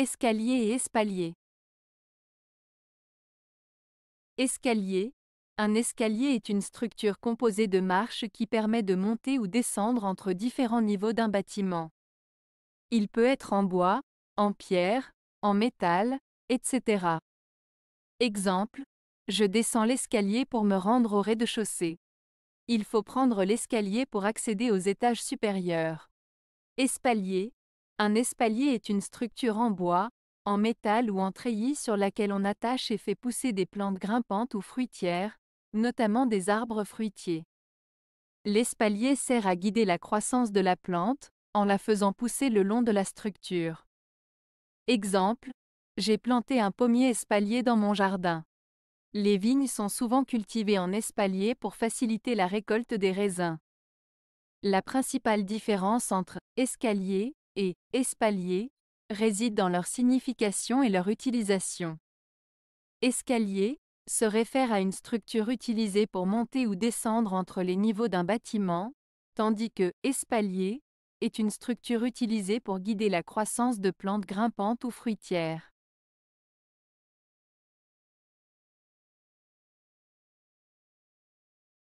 Escalier et espalier. Escalier. Un escalier est une structure composée de marches qui permet de monter ou descendre entre différents niveaux d'un bâtiment. Il peut être en bois, en pierre, en métal, etc. Exemple, je descends l'escalier pour me rendre au rez-de-chaussée. Il faut prendre l'escalier pour accéder aux étages supérieurs. Espalier, un espalier est une structure en bois, en métal ou en treillis sur laquelle on attache et fait pousser des plantes grimpantes ou fruitières, notamment des arbres fruitiers. L'espalier sert à guider la croissance de la plante, en la faisant pousser le long de la structure. Exemple, j'ai planté un pommier espalier dans mon jardin. Les vignes sont souvent cultivées en espalier pour faciliter la récolte des raisins. La principale différence entre escalier et espalier résident dans leur signification et leur utilisation. Escalier se réfère à une structure utilisée pour monter ou descendre entre les niveaux d'un bâtiment, tandis que espalier est une structure utilisée pour guider la croissance de plantes grimpantes ou fruitières.